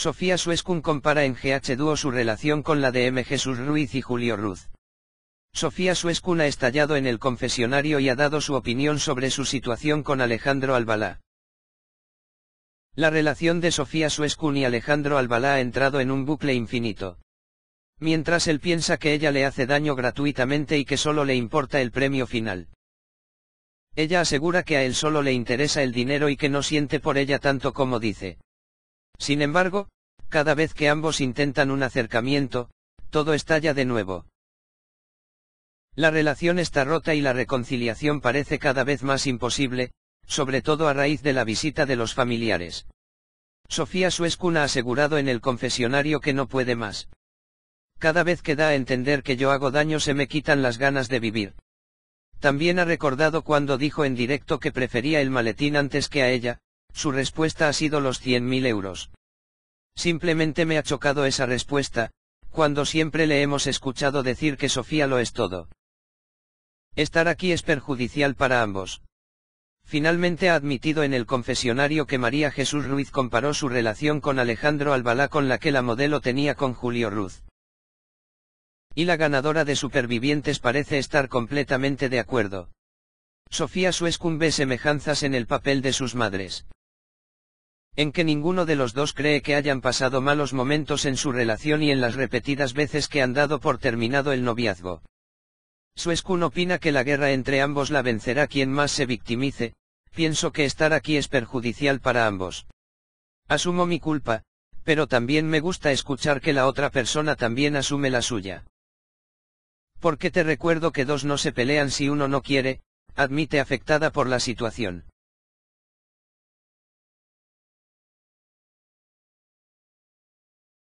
Sofía Suescun compara en GH Duo su relación con la de M. Jesús Ruiz y Julio Ruz. Sofía Suescun ha estallado en el confesionario y ha dado su opinión sobre su situación con Alejandro Albalá. La relación de Sofía Suescun y Alejandro Albalá ha entrado en un bucle infinito. Mientras él piensa que ella le hace daño gratuitamente y que solo le importa el premio final. Ella asegura que a él solo le interesa el dinero y que no siente por ella tanto como dice. Sin embargo, cada vez que ambos intentan un acercamiento, todo estalla de nuevo. La relación está rota y la reconciliación parece cada vez más imposible, sobre todo a raíz de la visita de los familiares. Sofía Suescun ha asegurado en el confesionario que no puede más. Cada vez que da a entender que yo hago daño se me quitan las ganas de vivir. También ha recordado cuando dijo en directo que prefería el maletín antes que a ella, su respuesta ha sido los 100.000 euros. Simplemente me ha chocado esa respuesta, cuando siempre le hemos escuchado decir que Sofía lo es todo. Estar aquí es perjudicial para ambos. Finalmente ha admitido en el confesionario que María Jesús Ruiz comparó su relación con Alejandro Albalá con la que la modelo tenía con Julio Ruz. Y la ganadora de Supervivientes parece estar completamente de acuerdo. Sofía Suescumbe semejanzas en el papel de sus madres en que ninguno de los dos cree que hayan pasado malos momentos en su relación y en las repetidas veces que han dado por terminado el noviazgo. Sueskun opina que la guerra entre ambos la vencerá quien más se victimice, pienso que estar aquí es perjudicial para ambos. Asumo mi culpa, pero también me gusta escuchar que la otra persona también asume la suya. Porque te recuerdo que dos no se pelean si uno no quiere, admite afectada por la situación.